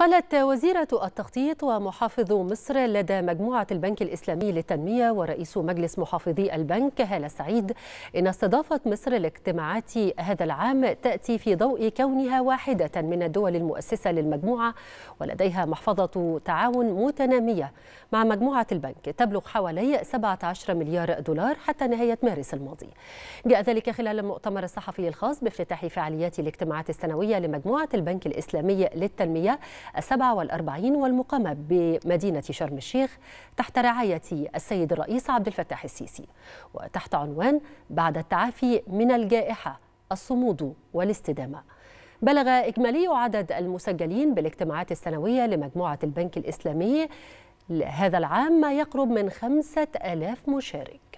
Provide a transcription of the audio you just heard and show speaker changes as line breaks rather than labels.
قالت وزيرة التخطيط ومحافظ مصر لدى مجموعة البنك الإسلامي للتنمية ورئيس مجلس محافظي البنك هالة سعيد إن استضافة مصر لاجتماعات هذا العام تأتي في ضوء كونها واحدة من الدول المؤسسة للمجموعة ولديها محفظة تعاون متنامية مع مجموعة البنك تبلغ حوالي 17 مليار دولار حتى نهاية مارس الماضي جاء ذلك خلال المؤتمر الصحفي الخاص بافتتاح فعاليات الاجتماعات السنوية لمجموعة البنك الإسلامي للتنمية السبعة والأربعين والمقامة بمدينة شرم الشيخ تحت رعاية السيد الرئيس عبد الفتاح السيسي وتحت عنوان بعد التعافي من الجائحة الصمود والاستدامة بلغ إجمالي عدد المسجلين بالاجتماعات السنوية لمجموعة البنك الإسلامي هذا العام ما يقرب من خمسة ألاف مشارك